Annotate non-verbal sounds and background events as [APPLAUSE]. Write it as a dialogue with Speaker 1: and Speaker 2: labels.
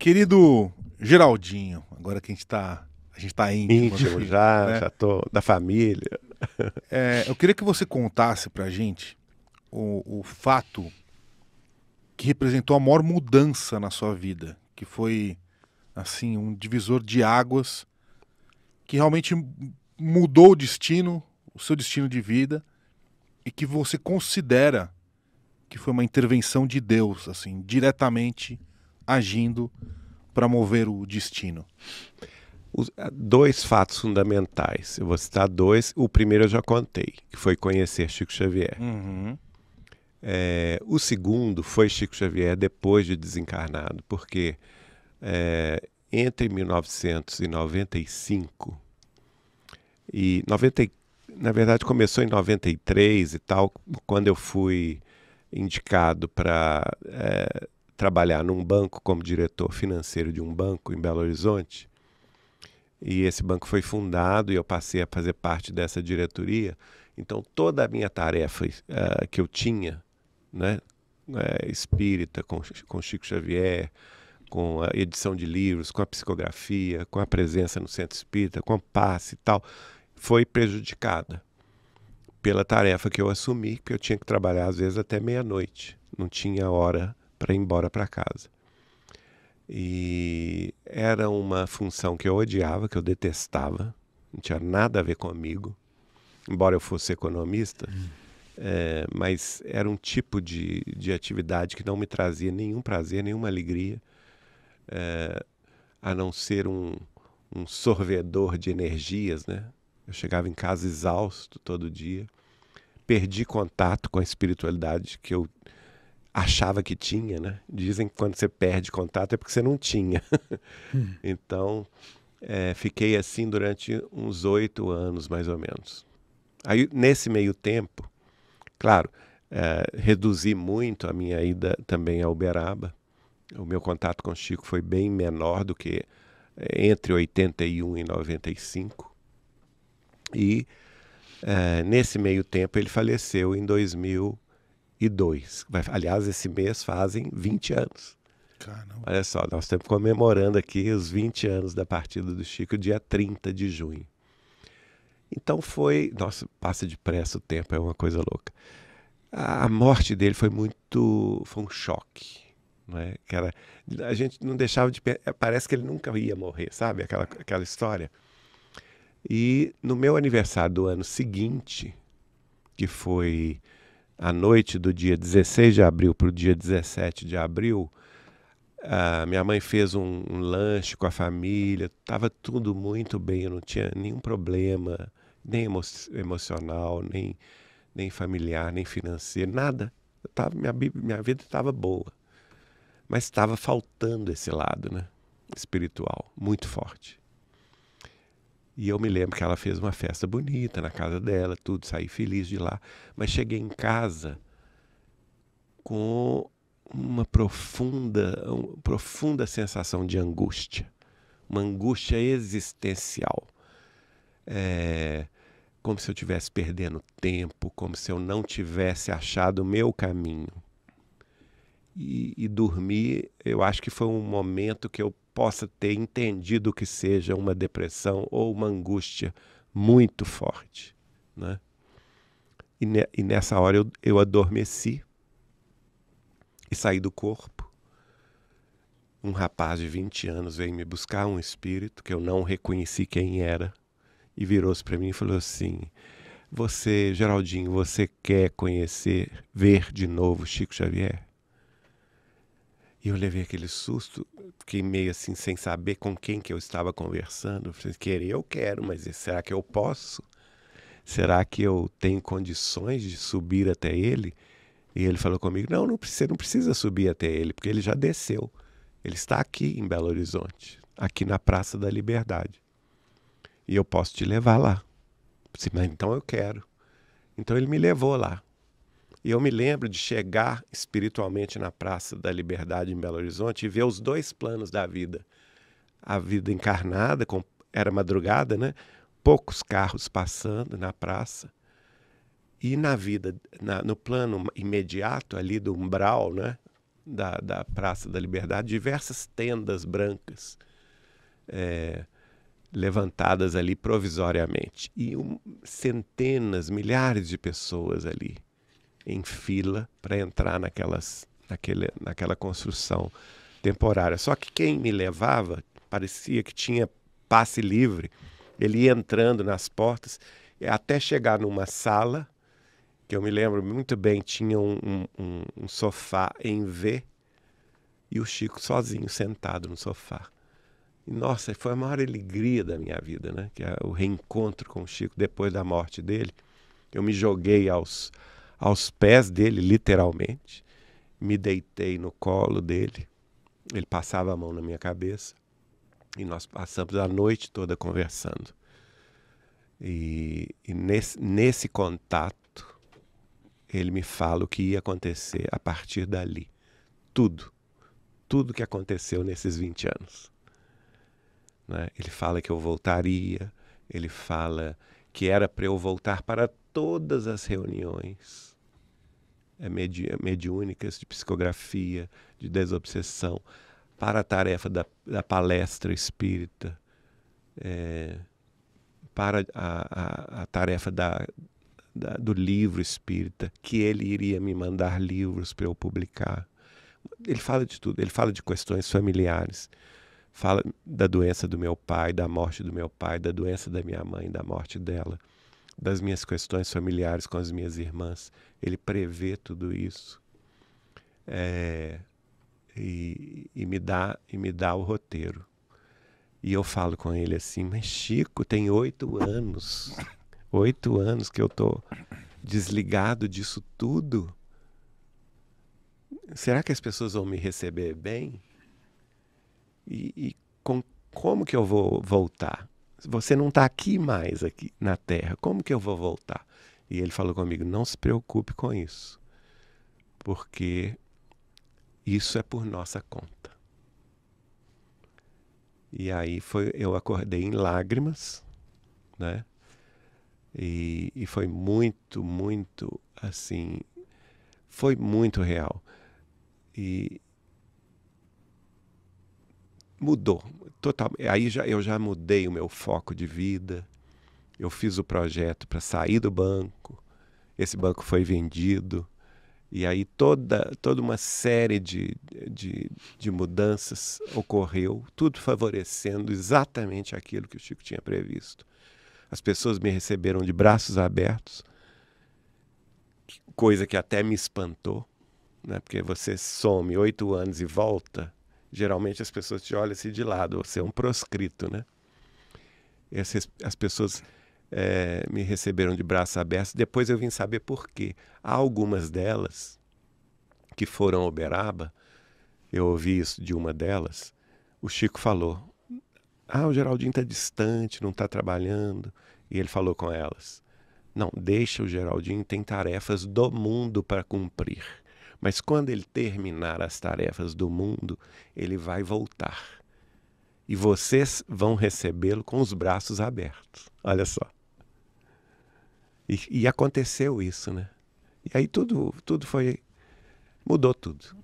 Speaker 1: Querido Geraldinho, agora que a gente está a gente está íntimo. íntimo né? já, [LAUGHS] né? já tô da família. É, eu queria que você contasse pra gente o, o fato que representou a maior mudança na sua vida, que foi assim um divisor de águas que realmente mudou o destino, o seu destino de vida e que você considera que foi uma intervenção de Deus, assim, diretamente agindo para mover o destino? Os, eh, dois fatos fundamentais. Eu vou citar dois. O primeiro eu já contei, que foi conhecer Chico Xavier. Uhum. É, o segundo foi Chico Xavier depois de desencarnado, porque é, entre 1995 e 90, na verdade começou em 93 e tal, quando eu fui indicado para é, trabalhar num banco como diretor financeiro de um banco em Belo Horizonte. E esse banco foi fundado e eu passei a fazer parte dessa diretoria. Então, toda a minha tarefa uh, que eu tinha, né, é, espírita, com, com Chico Xavier, com a edição de livros, com a psicografia, com a presença no centro espírita, com a passe e tal, foi prejudicada pela tarefa que eu assumi, porque eu tinha que trabalhar às vezes até meia-noite. Não tinha hora para ir embora para casa. E era uma função que eu odiava, que eu detestava, não tinha nada a ver comigo, embora eu fosse economista, hum. é, mas era um tipo de, de atividade que não me trazia nenhum prazer, nenhuma alegria, é, a não ser um, um sorvedor de energias, né? Eu chegava em casa exausto todo dia, perdi contato com a espiritualidade que eu achava que tinha, né? Dizem que quando você perde contato é porque você não tinha. [LAUGHS] Hum. então, é, fiquei assim durante uns oito anos, mais ou menos. Aí, nesse meio tempo, claro, é, reduzi muito a minha ida também a Uberaba. O meu contato com o Chico foi bem menor do que é, entre 81 e 95. E é, nesse meio tempo ele faleceu em 2000 2002. Aliás, esse mês fazem 20 anos. Caramba. Olha só, nós estamos comemorando aqui os 20 anos da partida do Chico, dia 30 de junho. Então foi. Nossa, passa depressa o tempo, é uma coisa louca. A morte dele foi muito. Foi um choque. Né? Que era, a gente não deixava de. É, parece que ele nunca ia morrer, sabe? Aquela, aquela história. E no meu aniversário do ano seguinte, que foi a noite do dia 16 de abril para o dia 17 de abril, minha mãe fez um, um, lanche com a família, estava tudo muito bem, eu não tinha nenhum problema, nem emo emocional, nem, nem familiar, nem financeiro, nada. Eu tava, minha, minha vida estava boa. Mas estava faltando esse lado né? espiritual, muito forte. E eu me lembro que ela fez uma festa bonita na casa dela, tudo, saí feliz de lá. Mas cheguei em casa com uma profunda, uma profunda sensação de angústia, uma angústia existencial. É, como se eu estivesse perdendo tempo, como se eu não tivesse achado o meu caminho. E, e dormir, eu acho que foi um momento que eu possa ter entendido que seja uma depressão ou uma angústia muito forte. Né? E, ne e nessa hora eu, eu adormeci e saí do corpo. Um rapaz de 20 anos veio me buscar, um espírito que eu não reconheci quem era, e virou-se para mim e falou assim: Você, Geraldinho, você quer conhecer, ver de novo Chico Xavier? E eu levei aquele susto, fiquei meio assim, sem saber com quem que eu estava conversando. falei, assim, querer eu quero, mas será que eu posso? Será que eu tenho condições de subir até ele? E ele falou comigo, não, não precisa, não precisa subir até ele, porque ele já desceu. Ele está aqui em Belo Horizonte, aqui na Praça da Liberdade. E eu posso te levar lá. Eu disse, mas então eu quero. Então ele me levou lá. E eu me lembro de chegar espiritualmente na Praça da Liberdade em Belo Horizonte e ver os dois planos da vida. A vida encarnada, com, era madrugada, né? Poucos carros passando na praça. E na vida, na, no plano imediato ali do umbral, né? Da, da Praça da Liberdade, diversas tendas brancas é, levantadas ali provisoriamente. E um, centenas, milhares de pessoas ali em fila para entrar naquelas, naquele, naquela construção temporária. Só que quem me levava parecia que tinha passe livre. Ele ia entrando nas portas até chegar numa sala que eu me lembro muito bem tinha um, um, um sofá em V e o Chico sozinho sentado no sofá. E, nossa, foi a maior alegria da minha vida, né? Que é o reencontro com o Chico depois da morte dele. Eu me joguei aos aos pés dele, literalmente. Me deitei no colo dele. Ele passava a mão na minha cabeça e nós passamos a noite toda conversando. E, e nesse, nesse contato, ele me fala o que ia acontecer a partir dali. Tudo. Tudo que aconteceu nesses 20 anos. Né? Ele fala que eu voltaria, ele fala que era para eu voltar para todas as reuniões é medi é mediúnicas, de psicografia, de desobsessão, para a tarefa da, da palestra espírita, é, para a, a, a tarefa da, da, do livro espírita, que ele iria me mandar livros para eu publicar. Ele fala de tudo, ele fala de questões familiares fala da doença do meu pai, da morte do meu pai, da doença da minha mãe, da morte dela das minhas questões familiares com as minhas irmãs. Ele prevê tudo isso é, e, e, me dá, e me dá o roteiro. E eu falo com ele assim, mas Chico, tem oito anos, oito anos que eu tô desligado disso tudo. Será que as pessoas vão me receber bem? E, e com, como que eu vou voltar? Você não está aqui mais aqui na Terra. Como que eu vou voltar? E ele falou comigo: não se preocupe com isso, porque isso é por nossa conta. E aí foi, eu acordei em lágrimas, né? E, e foi muito, muito assim, foi muito real. E, mudou total. Aí já, eu já mudei o meu foco de vida. Eu fiz o projeto para sair do banco. Esse banco foi vendido. E aí toda, toda uma série de, de, de, mudanças ocorreu, tudo favorecendo exatamente aquilo que o Chico tinha previsto. As pessoas me receberam de braços abertos, coisa que até me espantou, né? porque você some oito anos e volta, geralmente as pessoas te olham assim de lado, você é um proscrito, né? Essas, as pessoas é, me receberam de braços abertos, depois eu vim saber por quê. Há algumas delas que foram ao Uberaba, eu ouvi isso de uma delas, o Chico falou, ah, o Geraldinho está distante, não está trabalhando, e ele falou com elas, não, deixa o Geraldinho, tem tarefas do mundo para cumprir mas quando ele terminar as tarefas do mundo, ele vai voltar. E vocês vão recebê-lo com os braços abertos. Olha só. E, e, aconteceu isso, né? E aí tudo, tudo foi. mudou tudo.